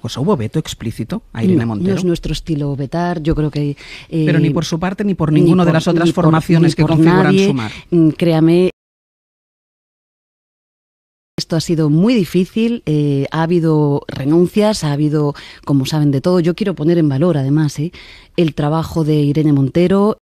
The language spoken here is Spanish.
Pues hubo veto explícito a Irene Montero. No es nuestro estilo vetar, yo creo que. Eh, Pero ni por su parte ni por ninguna de las otras formaciones que configuran Sumar. Mm, créame. Esto ha sido muy difícil, eh, ha habido renuncias, ha habido, como saben, de todo. Yo quiero poner en valor, además, eh, el trabajo de Irene Montero,